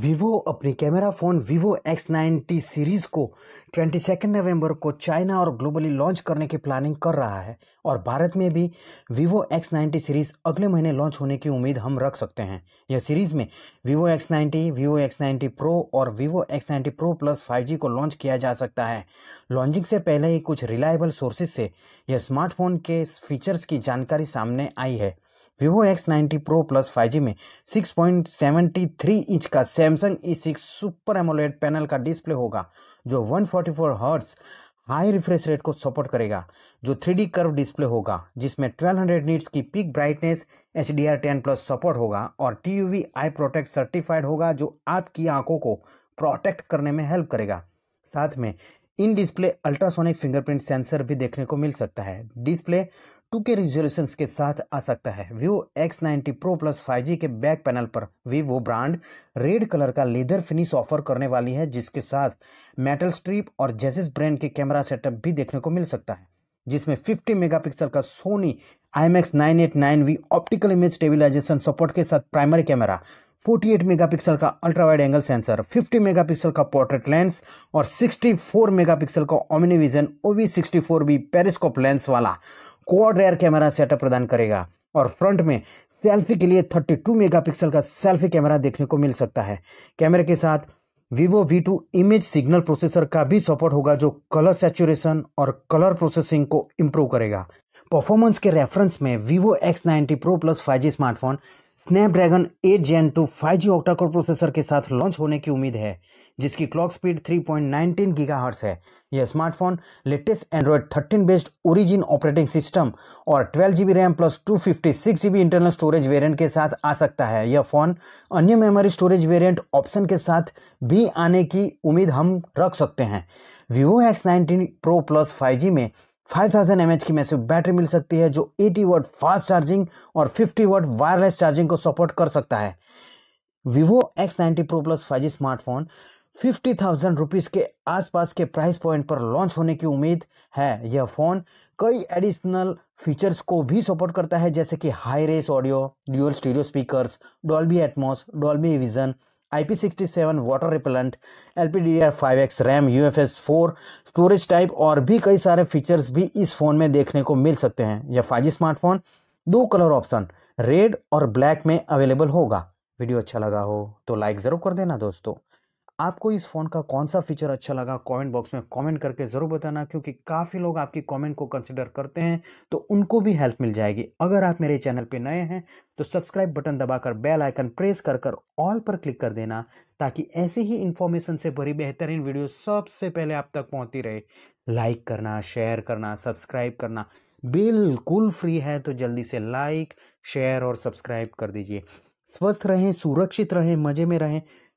Vivo अपनी camera phone Vivo X ninety series को twenty second नवम्बर को चाइना और ग्लोबली लॉन्च करने की प्लानिंग कर रहा है और भारत में भी वीवो एक्स नाइन्टी सीरीज़ अगले महीने लॉन्च होने की उम्मीद हम रख सकते हैं यह सीरीज़ में Vivo X ninety Vivo X ninety pro और Vivo X ninety pro plus five G को लॉन्च किया जा सकता है लॉन्चिंग से पहले ही कुछ रिलायबल सोर्सेज से यह स्मार्टफोन के फीचर्स की जानकारी सामने आई है Vivo X ninety pro plus five में 6.73 इंच का Samsung E super AMOLED panel का डिस्प्ले होगा जो one forty four high refresh rate को सपोर्ट करेगा जो थ्री डी कर्व डिस्प्ले होगा जिसमें 1200 हंड्रेड नीट्स की peak brightness H D R ten plus support होगा और T U V eye protect certified होगा जो आपकी आंखों को प्रोटेक्ट करने में हेल्प करेगा साथ में in display ultrasonic fingerprint sensor भी देखने को मिल सकता है डिस्प्ले 2K रिजोल्यूशन के साथ आ सकता है Vivo X90 Pro plus 5G के बैक पैनल पर वीवो ब्रांड रेड कलर का लेदर फिनिश ऑफर करने वाली है जिसके साथ मेटल स्ट्रिप और जेसिस ब्रांड के कैमरा सेटअप भी देखने को मिल सकता है जिसमें 50 मेगापिक्सल का Sony I M optical image stabilization support के साथ प्राइमरी कैमरा 48 मेगापिक्सल का ultra wide angle sensor 50 megapixel का पोर्ट्रेट लेंस और 64 मेगापिक्सल का OmniVision OV sixty four B periscope lens वाला क्वाड रेयर कैमरा सेटअप प्रदान करेगा और फ्रंट में सेल्फी के लिए 32 मेगापिक्सल का सेल्फी कैमरा देखने को मिल सकता है कैमरे के साथ Vivo V image signal processor का भी सपोर्ट होगा जो कलर सेचुरेशन और कलर प्रोसेसिंग को इम्प्रूव करेगा परफॉर्मेंस के रेफरेंस में Vivo X ninety pro plus five smartphone Snapdragon 8 gen 2 five G octacore processor के साथ लॉन्च होने की उम्मीद है जिसकी क्लॉक स्पीड 3.19 गीगाहर्ट्ज है यह smartphone latest Android 13 based Origin operating system और twelve G RAM plus two fifty internal storage variant के साथ आ सकता है यह फ़ोन अन्य मेमोरी स्टोरेज वेरिएंट ऑप्शन के साथ भी आने की उम्मीद हम रख सकते हैं Vivo X nineteen pro plus five में 5000 mAh की मैसिव बैटरी मिल सकती है जो 80 वाट फास्ट चार्जिंग और 50 वोट वायरलेस चार्जिंग को सपोर्ट कर सकता है Vivo X ninety pro plus five smartphone fifty thousand rupees के आसपास के प्राइस पॉइंट पर लॉन्च होने की उम्मीद है यह फ़ोन कई एडिशनल फीचर्स को भी सपोर्ट करता है जैसे कि hi res audio dual stereo speakers Dolby Atmos Dolby Vision IP67 water repellent L P D R five X RAM U F S four storage type और भी कई सारे फीचर्स भी इस फ़ोन में देखने को मिल सकते हैं यह फाइव स्मार्टफोन दो कलर ऑप्शन रेड और ब्लैक में अवेलेबल होगा वीडियो अच्छा लगा हो तो लाइक ज़रूर कर देना दोस्तों आपको इस फ़ोन का कौन सा फीचर अच्छा लगा कमेंट बॉक्स में कमेंट करके ज़रूर बताना क्योंकि काफ़ी लोग आपकी कमेंट को कंसिडर करते हैं तो उनको भी हेल्प मिल जाएगी अगर आप मेरे चैनल पे नए हैं तो सब्सक्राइब बटन दबाकर बेल आइकन प्रेस कर कर ऑल पर क्लिक कर देना ताकि ऐसे ही इन्फॉर्मेशन से भरी बेहतरीन वीडियो सबसे पहले आप तक पहुँचती रहे लाइक करना शेयर करना सब्सक्राइब करना बिल्कुल फ्री है तो जल्दी से लाइक शेयर और सब्सक्राइब कर दीजिए स्वस्थ रहें सुरक्षित रहें मज़े में रहें